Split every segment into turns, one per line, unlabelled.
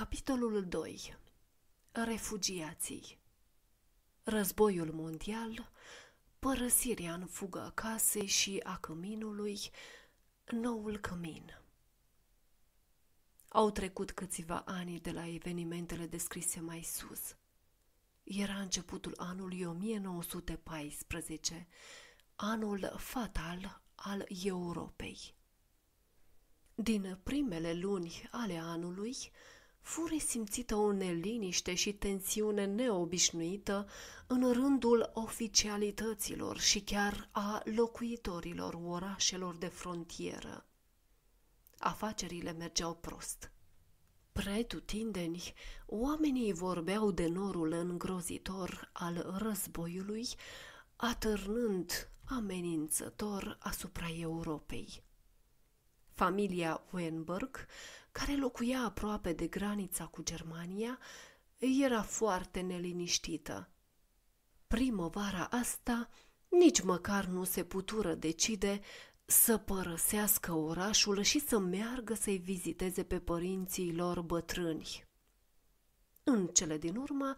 Capitolul 2. Refugiații Războiul mondial, părăsirea în fugă a casei și a căminului, noul cămin. Au trecut câțiva ani de la evenimentele descrise mai sus. Era începutul anului 1914, anul fatal al Europei. Din primele luni ale anului, fu resimțită o neliniște și tensiune neobișnuită în rândul oficialităților și chiar a locuitorilor orașelor de frontieră. Afacerile mergeau prost. Pretutindeni, oamenii vorbeau de norul îngrozitor al războiului, atârnând amenințător asupra Europei. Familia Wenberg care locuia aproape de granița cu Germania, era foarte neliniștită. Primăvara asta nici măcar nu se putură decide să părăsească orașul și să meargă să-i viziteze pe părinții lor bătrâni. În cele din urmă,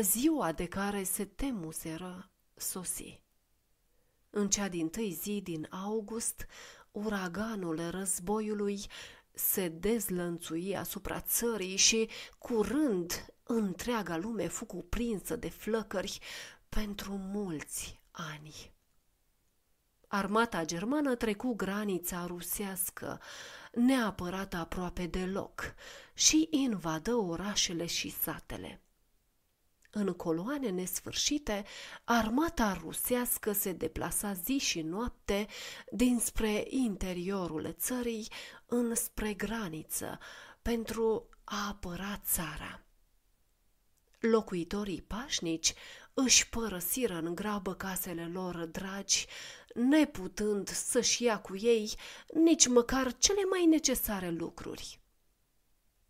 ziua de care se temuseră sosi. În cea din tâi zi din august, uraganul războiului se dezlănțui asupra țării și, curând, întreaga lume fu cuprinsă de flăcări pentru mulți ani. Armata germană trecu granița rusească, neapărată aproape deloc, și invadă orașele și satele. În coloane nesfârșite, armata rusească se deplasa zi și noapte dinspre interiorul țării înspre graniță pentru a apăra țara. Locuitorii pașnici își părăsiră în grabă casele lor dragi, neputând să-și ia cu ei nici măcar cele mai necesare lucruri.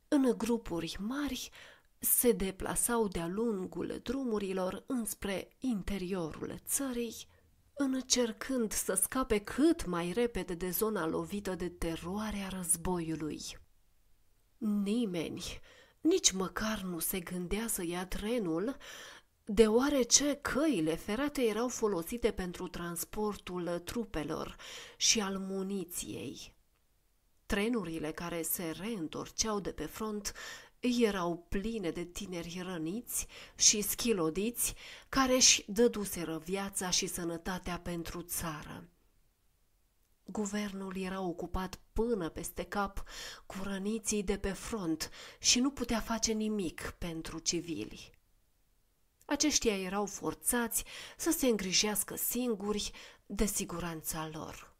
În grupuri mari se deplasau de-a lungul drumurilor înspre interiorul țării, încercând să scape cât mai repede de zona lovită de teroarea războiului. Nimeni nici măcar nu se gândea să ia trenul, deoarece căile ferate erau folosite pentru transportul trupelor și al muniției. Trenurile care se reîntorceau de pe front erau pline de tineri răniți și schilodiți care își dăduseră viața și sănătatea pentru țară. Guvernul era ocupat până peste cap cu răniții de pe front și nu putea face nimic pentru civili. Aceștia erau forțați să se îngrijească singuri de siguranța lor.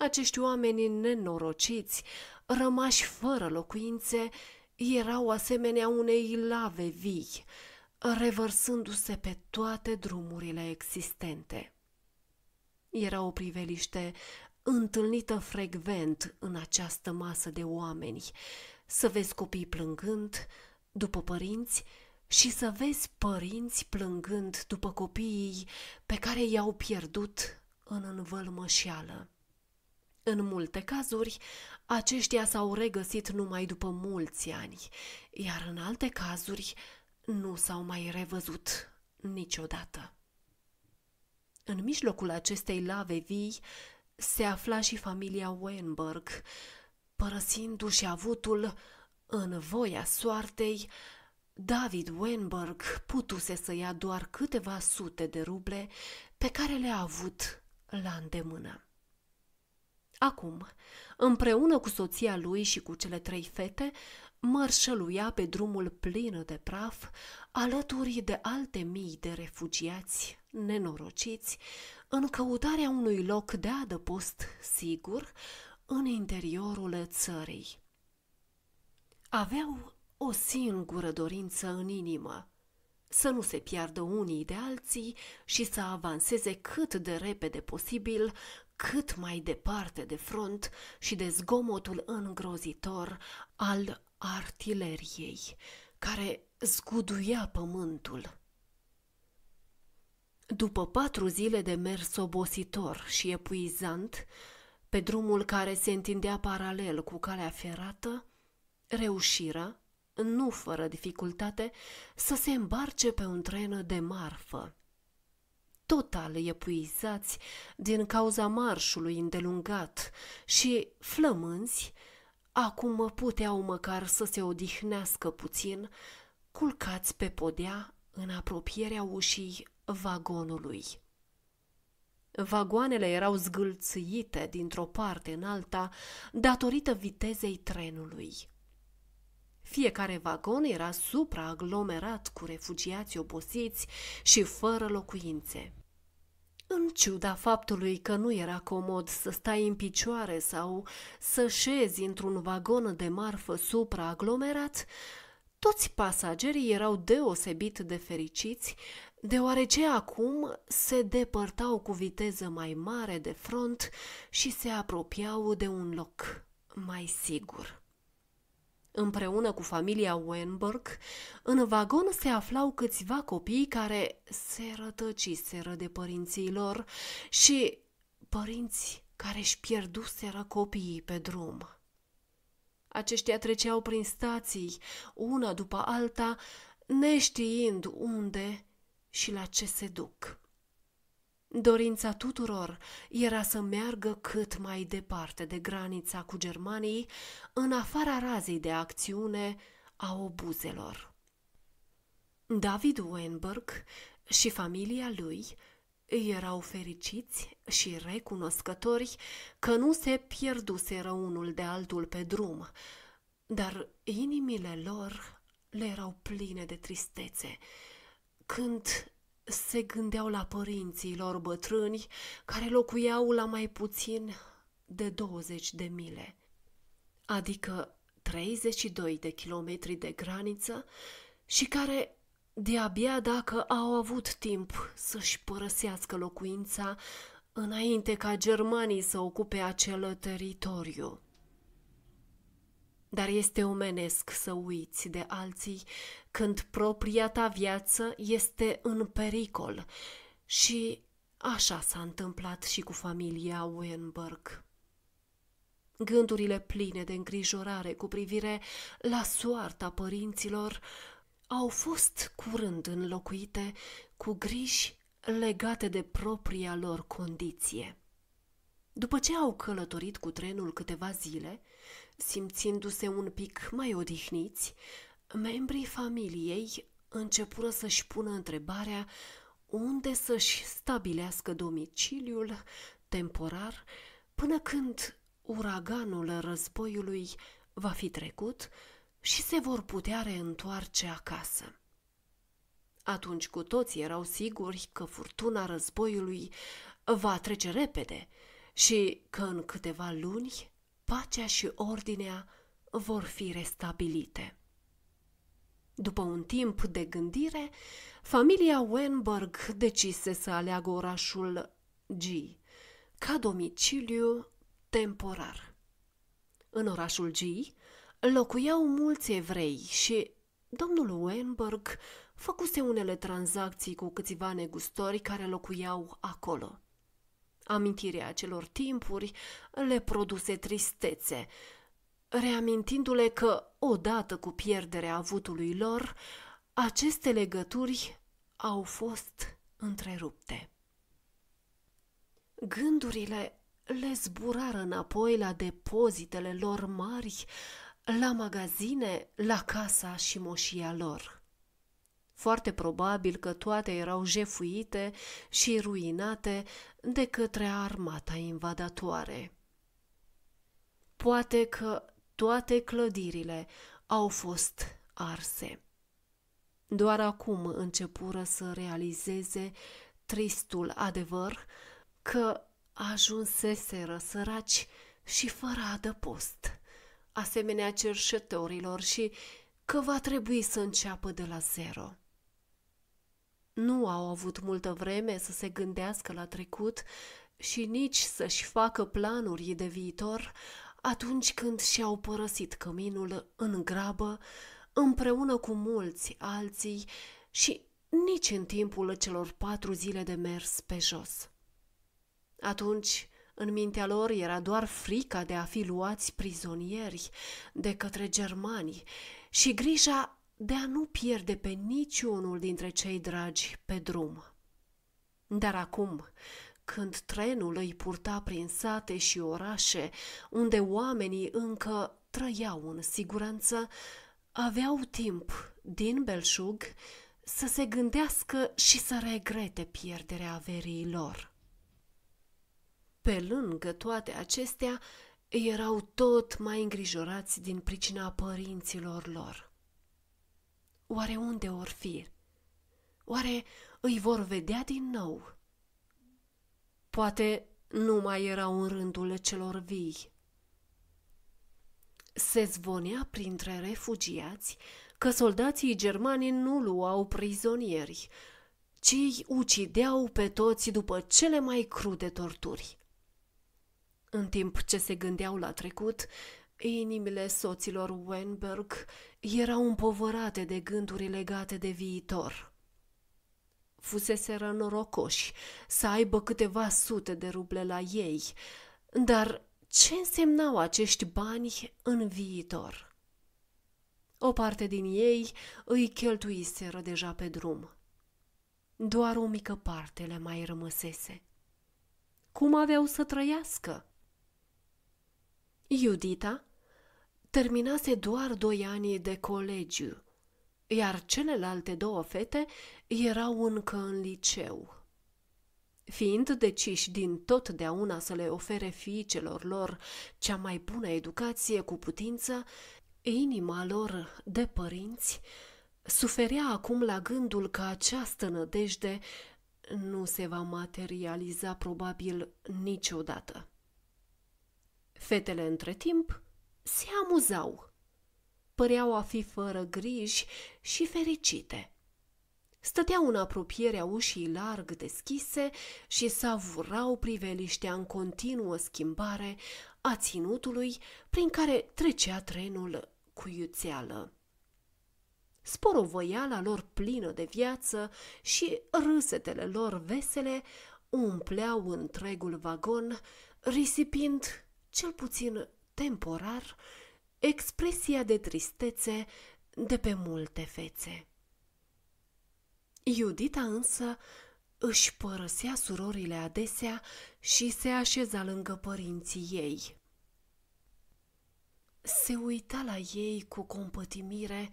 Acești oameni nenorociți, rămași fără locuințe, erau asemenea unei lave vii, revărsându-se pe toate drumurile existente. Era o priveliște întâlnită frecvent în această masă de oameni, să vezi copii plângând după părinți și să vezi părinți plângând după copiii pe care i-au pierdut în învălmășeală. În multe cazuri, aceștia s-au regăsit numai după mulți ani, iar în alte cazuri nu s-au mai revăzut niciodată. În mijlocul acestei lave vii se afla și familia Weinberg, părăsindu-și avutul în voia soartei, David Weinberg putuse să ia doar câteva sute de ruble pe care le-a avut la îndemână. Acum, împreună cu soția lui și cu cele trei fete, mărșăluia pe drumul plin de praf, alături de alte mii de refugiați nenorociți, în căutarea unui loc de adăpost sigur în interiorul țării. Aveau o singură dorință în inimă, să nu se piardă unii de alții și să avanseze cât de repede posibil cât mai departe de front și de zgomotul îngrozitor al artileriei, care zguduia pământul. După patru zile de mers obositor și epuizant, pe drumul care se întindea paralel cu calea ferată, reușiră, nu fără dificultate, să se îmbarce pe un tren de marfă total epuizați din cauza marșului îndelungat și flămânzi, acum puteau măcar să se odihnească puțin, culcați pe podea în apropierea ușii vagonului. Vagoanele erau zgâlțâite dintr-o parte în alta datorită vitezei trenului. Fiecare vagon era supraaglomerat cu refugiați obosiți și fără locuințe. În ciuda faptului că nu era comod să stai în picioare sau să șezi într-un vagon de marfă supraaglomerat, toți pasagerii erau deosebit de fericiți, deoarece acum se depărtau cu viteză mai mare de front și se apropiau de un loc mai sigur. Împreună cu familia Wenberg, în vagon se aflau câțiva copii care se rătăciseră de părinții lor și părinți care își pierduseră copiii pe drum. Aceștia treceau prin stații, una după alta, neștiind unde și la ce se duc. Dorința tuturor era să meargă cât mai departe de granița cu germanii, în afara razei de acțiune a obuzelor. David Weinberg și familia lui erau fericiți și recunoscători că nu se pierduseră unul de altul pe drum, dar inimile lor le erau pline de tristețe, când se gândeau la părinții lor bătrâni care locuiau la mai puțin de 20 de mile, adică 32 de kilometri de graniță și care de-abia dacă au avut timp să-și părăsească locuința înainte ca germanii să ocupe acel teritoriu. Dar este omenesc să uiți de alții când propria ta viață este în pericol și așa s-a întâmplat și cu familia Wenberg. Gândurile pline de îngrijorare cu privire la soarta părinților au fost curând înlocuite cu griji legate de propria lor condiție. După ce au călătorit cu trenul câteva zile, Simțindu-se un pic mai odihniți, membrii familiei începură să-și pună întrebarea unde să-și stabilească domiciliul temporar până când uraganul războiului va fi trecut și se vor putea reîntoarce acasă. Atunci cu toți erau siguri că furtuna războiului va trece repede și că în câteva luni pacea și ordinea vor fi restabilite. După un timp de gândire, familia Wenberg decise să aleagă orașul G ca domiciliu temporar. În orașul G locuiau mulți evrei și domnul Wenberg făcuse unele tranzacții cu câțiva negustori care locuiau acolo. Amintirea acelor timpuri le produse tristețe, reamintindu-le că, odată cu pierderea avutului lor, aceste legături au fost întrerupte. Gândurile le zburară înapoi la depozitele lor mari, la magazine, la casa și moșia lor. Foarte probabil că toate erau jefuite și ruinate de către armata invadatoare. Poate că toate clădirile au fost arse. Doar acum începură să realizeze tristul adevăr că ajunseseră săraci și fără adăpost, asemenea cerșetorilor și că va trebui să înceapă de la zero nu au avut multă vreme să se gândească la trecut și nici să-și facă planuri de viitor atunci când și-au părăsit căminul în grabă, împreună cu mulți alții și nici în timpul celor patru zile de mers pe jos. Atunci, în mintea lor era doar frica de a fi luați prizonieri de către germani și grija de a nu pierde pe niciunul dintre cei dragi pe drum. Dar acum, când trenul îi purta prin sate și orașe, unde oamenii încă trăiau în siguranță, aveau timp, din belșug, să se gândească și să regrete pierderea averii lor. Pe lângă toate acestea, erau tot mai îngrijorați din pricina părinților lor – Oare unde or fi? Oare îi vor vedea din nou? Poate nu mai erau în rândul celor vii. Se zvonea printre refugiați că soldații germani nu luau prizonieri, ci îi ucideau pe toți după cele mai crude torturi. În timp ce se gândeau la trecut, Inimile soților Wenberg erau împovărate de gânduri legate de viitor. Fuseseră norocoși să aibă câteva sute de ruble la ei, dar ce însemnau acești bani în viitor? O parte din ei îi cheltuiseră deja pe drum. Doar o mică parte le mai rămăsese. Cum aveau să trăiască? Iudita terminase doar doi ani de colegiu, iar celelalte două fete erau încă în liceu. Fiind deciși din totdeauna să le ofere fiicelor lor cea mai bună educație cu putință, inima lor de părinți suferea acum la gândul că această nădejde nu se va materializa probabil niciodată. Fetele între timp se amuzau. Păreau a fi fără griji și fericite. Stăteau în apropierea ușii larg deschise și savurau priveliștea în continuă schimbare a ținutului prin care trecea trenul cu iuțeală. Sporovăiala lor plină de viață și râsetele lor vesele umpleau întregul vagon, risipind cel puțin temporar expresia de tristețe de pe multe fețe. Iudita însă își părăsea surorile adesea și se așeza lângă părinții ei. Se uita la ei cu compătimire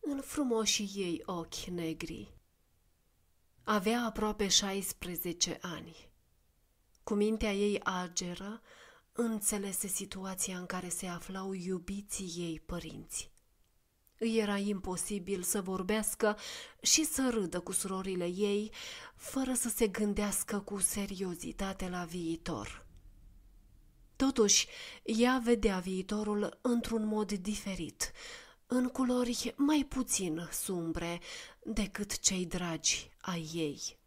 în frumoșii ei ochi negri. Avea aproape 16 ani. Cu mintea ei ageră, înțelese situația în care se aflau iubiții ei părinți. Îi era imposibil să vorbească și să râdă cu surorile ei, fără să se gândească cu seriozitate la viitor. Totuși, ea vedea viitorul într-un mod diferit, în culori mai puțin sumbre decât cei dragi ai ei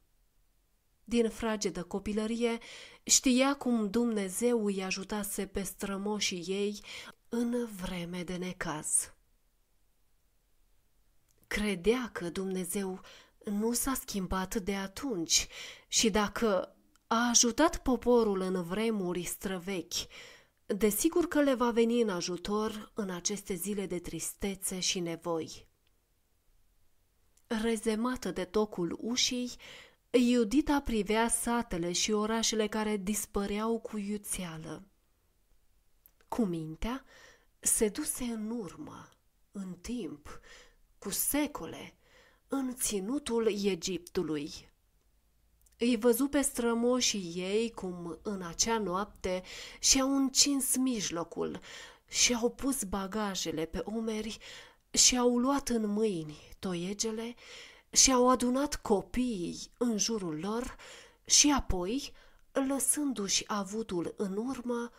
din fragedă copilărie, știa cum Dumnezeu îi ajutase pe strămoșii ei în vreme de necaz. Credea că Dumnezeu nu s-a schimbat de atunci și dacă a ajutat poporul în vremuri străvechi, desigur că le va veni în ajutor în aceste zile de tristețe și nevoi. Rezemată de tocul ușii, Iudita privea satele și orașele care dispăreau cu iuțeală. Cu mintea se duse în urmă, în timp, cu secole, în ținutul Egiptului. Îi văzu pe strămoșii ei cum în acea noapte și-au încins mijlocul și-au pus bagajele pe umeri și-au luat în mâini toiegele și-au adunat copiii în jurul lor și apoi, lăsându-și avutul în urmă,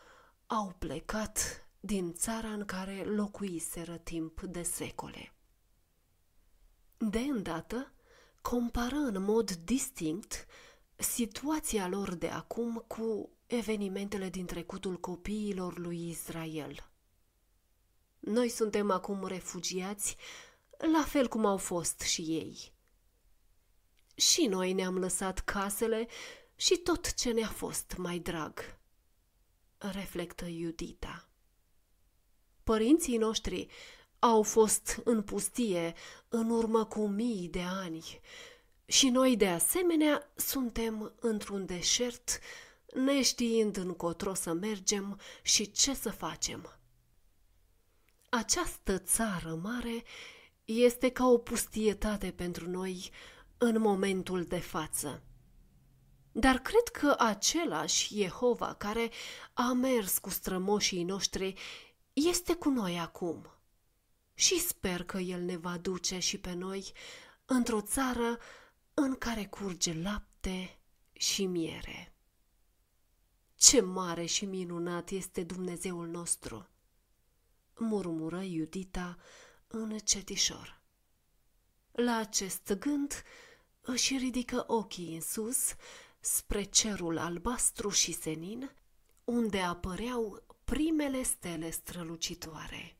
au plecat din țara în care locuiseră timp de secole. De îndată, compară în mod distinct situația lor de acum cu evenimentele din trecutul copiilor lui Israel. Noi suntem acum refugiați, la fel cum au fost și ei și noi ne-am lăsat casele și tot ce ne-a fost mai drag. Reflectă Iudita. Părinții noștri au fost în pustie în urmă cu mii de ani și noi de asemenea suntem într-un deșert neștiind încotro să mergem și ce să facem. Această țară mare este ca o pustietate pentru noi în momentul de față. Dar cred că același Jehova care a mers cu strămoșii noștri este cu noi acum. Și sper că El ne va duce și pe noi într-o țară în care curge lapte și miere. Ce mare și minunat este Dumnezeul nostru! murmură Iudita în cetișor. La acest gând, își ridică ochii în sus, spre cerul albastru și senin, unde apăreau primele stele strălucitoare.